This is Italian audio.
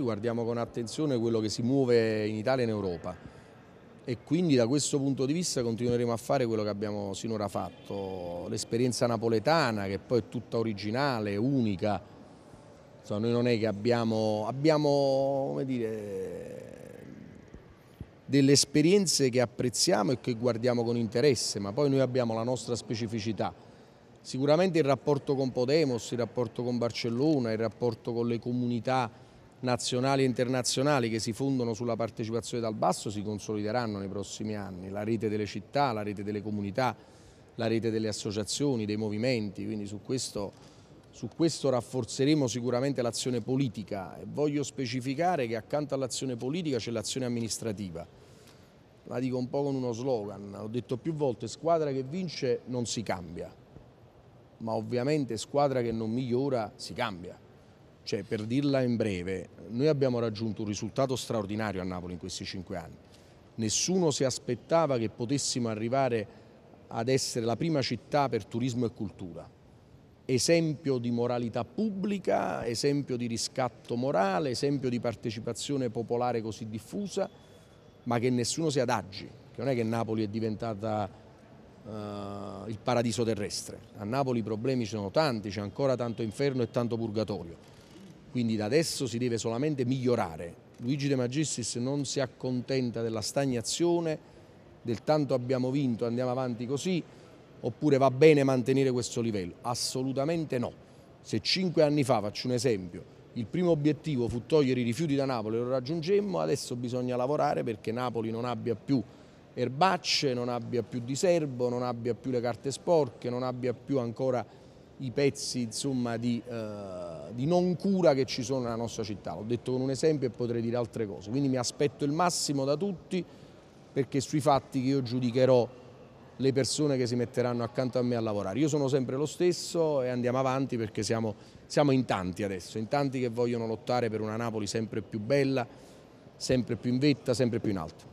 noi guardiamo con attenzione quello che si muove in Italia e in Europa e quindi da questo punto di vista continueremo a fare quello che abbiamo sinora fatto, l'esperienza napoletana che poi è tutta originale, unica, Insomma, noi non è che abbiamo, abbiamo dire, delle esperienze che apprezziamo e che guardiamo con interesse, ma poi noi abbiamo la nostra specificità. Sicuramente il rapporto con Podemos, il rapporto con Barcellona, il rapporto con le comunità nazionali e internazionali che si fondono sulla partecipazione dal basso si consolideranno nei prossimi anni, la rete delle città, la rete delle comunità, la rete delle associazioni, dei movimenti, quindi su questo, su questo rafforzeremo sicuramente l'azione politica e voglio specificare che accanto all'azione politica c'è l'azione amministrativa, la dico un po' con uno slogan, ho detto più volte squadra che vince non si cambia, ma ovviamente squadra che non migliora si cambia. Cioè, per dirla in breve, noi abbiamo raggiunto un risultato straordinario a Napoli in questi cinque anni. Nessuno si aspettava che potessimo arrivare ad essere la prima città per turismo e cultura. Esempio di moralità pubblica, esempio di riscatto morale, esempio di partecipazione popolare così diffusa, ma che nessuno si adagi. Che non è che Napoli è diventata Uh, il paradiso terrestre. A Napoli i problemi ci sono tanti, c'è ancora tanto inferno e tanto purgatorio. Quindi da adesso si deve solamente migliorare. Luigi De Magistris non si accontenta della stagnazione, del tanto abbiamo vinto, andiamo avanti così, oppure va bene mantenere questo livello? Assolutamente no. Se cinque anni fa, faccio un esempio, il primo obiettivo fu togliere i rifiuti da Napoli, lo raggiungemmo, adesso bisogna lavorare perché Napoli non abbia più erbacce, non abbia più diserbo, non abbia più le carte sporche, non abbia più ancora i pezzi insomma, di, eh, di, non cura che ci sono nella nostra città. L'ho detto con un esempio e potrei dire altre cose. Quindi mi aspetto il massimo da tutti perché sui fatti che io giudicherò le persone che si metteranno accanto a me a lavorare. Io sono sempre lo stesso e andiamo avanti perché siamo, siamo in tanti adesso, in tanti che vogliono lottare per una Napoli sempre più bella, sempre più in vetta, sempre più in alto.